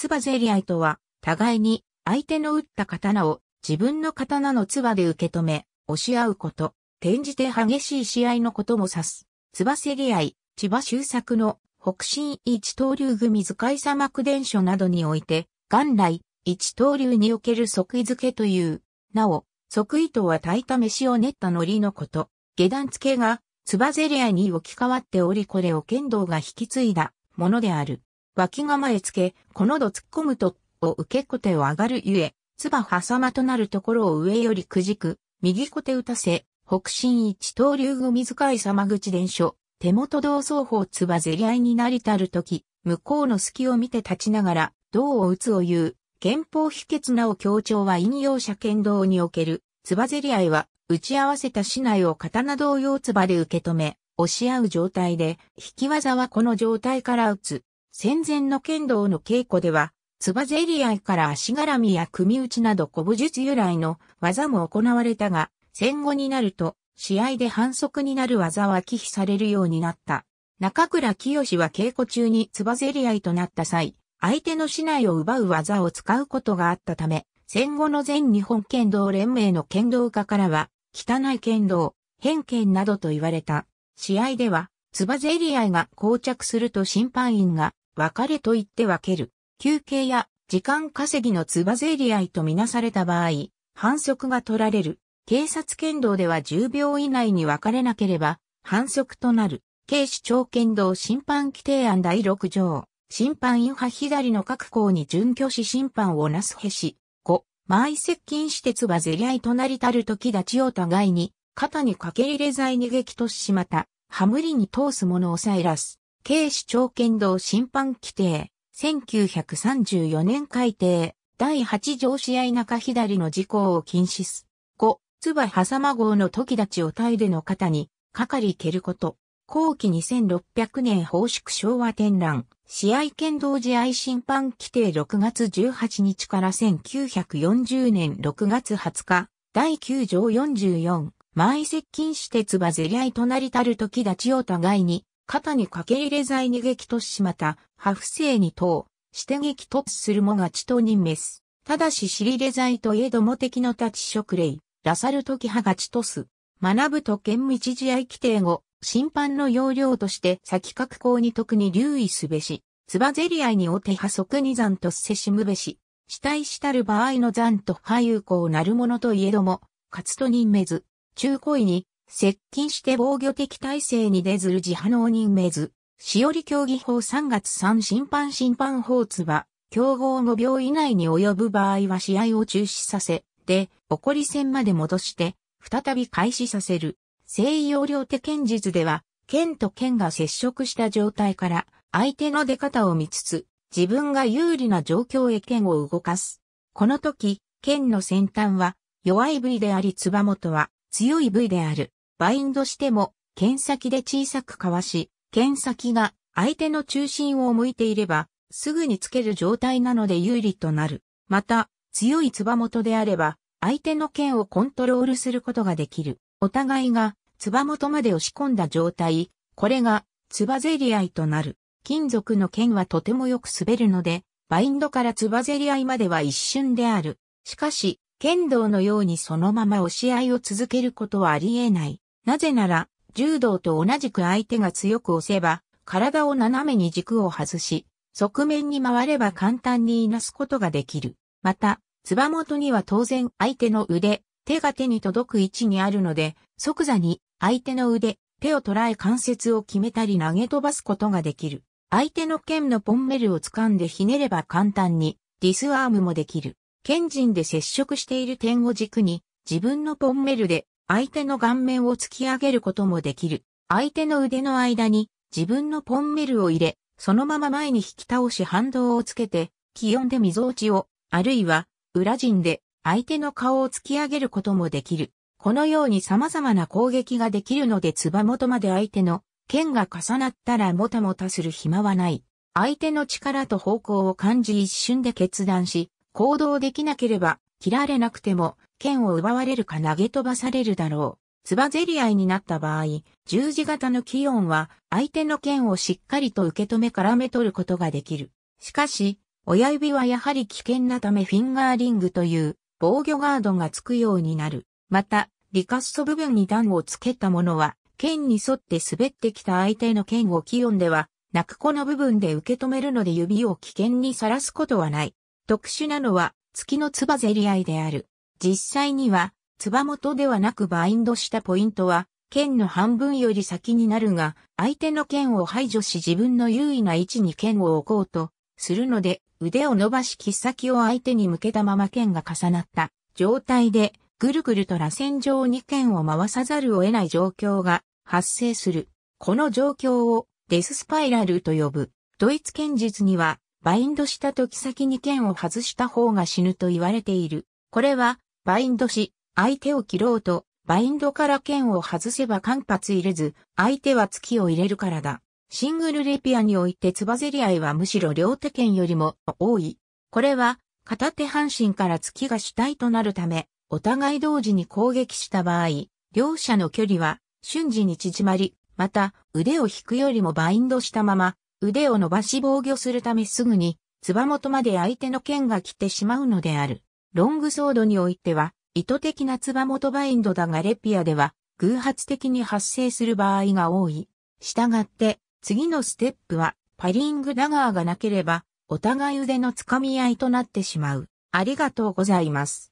つばぜり合いとは、互いに相手の打った刀を自分の刀のつばで受け止め、押し合うこと、転じて激しい試合のことも指す。つばせり合い、千葉周作の北進一刀流組図解様幕伝書などにおいて、元来、一刀流における即位付けという、なお、即位とは炊いた飯を練った海苔のこと、下段付けが、つばぜり合いに置き換わっておりこれを剣道が引き継いだものである。脇構えつけ、この度突っ込むと、を受け小手を上がるゆえ、つばはさまとなるところを上よりくじく、右小手打たせ、北進一刀流後水い様口伝書、手元同双方つば競り合いになりたるとき、向こうの隙を見て立ちながら、銅を打つを言う、憲法秘訣なお強調は引用者剣道における、つば競り合いは、打ち合わせた市内を刀同様つばで受け止め、押し合う状態で、引き技はこの状態から打つ。戦前の剣道の稽古では、つばぜり合いから足絡みや組打ちなど古武術由来の技も行われたが、戦後になると、試合で反則になる技は忌避されるようになった。中倉清は稽古中につばぜり合いとなった際、相手の市内を奪う技を使うことがあったため、戦後の全日本剣道連盟の剣道家からは、汚い剣道、偏見などと言われた。試合では、つばぜり合いが膠着すると審判員が別れと言って分ける。休憩や時間稼ぎのつばぜり合いとみなされた場合、反則が取られる。警察剣道では10秒以内に分かれなければ、反則となる。警視庁剣道審判規定案第6条。審判員派左の各校に準拠し審判をなすへし。5、前接近してつばぜり合いとなりたる時立ちを互いに、肩にかけ入れ罪に激突しまた、はむりに通す者をさえらす。警視庁剣道審判規定、1934年改定、第8条試合中左の事項を禁止す。5、は挟ま号の時立ちをタイでの肩に、かかり蹴ること。後期2600年報祝昭和展覧、試合剣道試合審判規定6月18日から1940年6月20日、第9条44、前接近してばぜり合いとなりたる時立ちを互いに、肩に掛け入れ剤に激突しまた、破不正に等、して激突するもがちと任滅す。ただし尻入れ剤といえども敵の立ち職例、ラサル時派がちとす。学ぶと県道試合規定後、審判の要領として先格好に特に留意すべし、つばぜり合いにお手は即に残とせしむべし、死体したる場合の残と派優効なるものといえども、勝つと任めず、中古位に接近して防御的体制に出ずる自派能任めず、しおり競技法3月3審判審判法つば、競合5秒以内に及ぶ場合は試合を中止させ、で、起こり戦まで戻して、再び開始させる。西容量。手剣術では、剣と剣が接触した状態から、相手の出方を見つつ、自分が有利な状況へ剣を動かす。この時、剣の先端は弱い部位であり、つば元は強い部位である。バインドしても、剣先で小さくかわし、剣先が相手の中心を向いていれば、すぐにつける状態なので有利となる。また、強い唾元であれば、相手の剣をコントロールすることができる。お互いが、唾元まで押し込んだ状態、これが、唾ゼり合いとなる。金属の剣はとてもよく滑るので、バインドから唾ゼり合いまでは一瞬である。しかし、剣道のようにそのまま押し合いを続けることはあり得ない。なぜなら、柔道と同じく相手が強く押せば、体を斜めに軸を外し、側面に回れば簡単にいなすことができる。また、つば元には当然相手の腕、手が手に届く位置にあるので、即座に相手の腕、手を捉え関節を決めたり投げ飛ばすことができる。相手の剣のポンメルを掴んでひねれば簡単にディスアームもできる。剣陣で接触している点を軸に自分のポンメルで相手の顔面を突き上げることもできる。相手の腕の間に自分のポンメルを入れ、そのまま前に引き倒し反動をつけて、気温で溝落ちを、あるいは裏陣で相手の顔を突き上げることもできる。このように様々な攻撃ができるので、つば元まで相手の剣が重なったらもたもたする暇はない。相手の力と方向を感じ一瞬で決断し、行動できなければ切られなくても、剣を奪われるか投げ飛ばされるだろう。つばぜり合いになった場合、十字型の気温は相手の剣をしっかりと受け止め絡め取ることができる。しかし、親指はやはり危険なためフィンガーリングという防御ガードがつくようになる。また、リカッソ部分に段をつけたものは、剣に沿って滑ってきた相手の剣を気温では、泣く子の部分で受け止めるので指を危険にさらすことはない。特殊なのは、月のツバゼリアイである。実際には、ツバ元ではなくバインドしたポイントは、剣の半分より先になるが、相手の剣を排除し自分の優位な位置に剣を置こうとするので、腕を伸ばし切っ先を相手に向けたまま剣が重なった状態で、ぐるぐると螺旋状に剣を回さざるを得ない状況が発生する。この状況をデススパイラルと呼ぶ。ドイツ剣術にはバインドした時先に剣を外した方が死ぬと言われている。これは、バインドし、相手を切ろうと、バインドから剣を外せば間髪入れず、相手は月を入れるからだ。シングルレピアにおいてつばぜり合いはむしろ両手剣よりも多い。これは、片手半身から月が主体となるため、お互い同時に攻撃した場合、両者の距離は瞬時に縮まり、また腕を引くよりもバインドしたまま腕を伸ばし防御するためすぐに、つば元まで相手の剣が来てしまうのである。ロングソードにおいては、意図的なつば元バインドだがレピアでは、偶発的に発生する場合が多い。したがって、次のステップは、パリングダガーがなければ、お互い腕のつかみ合いとなってしまう。ありがとうございます。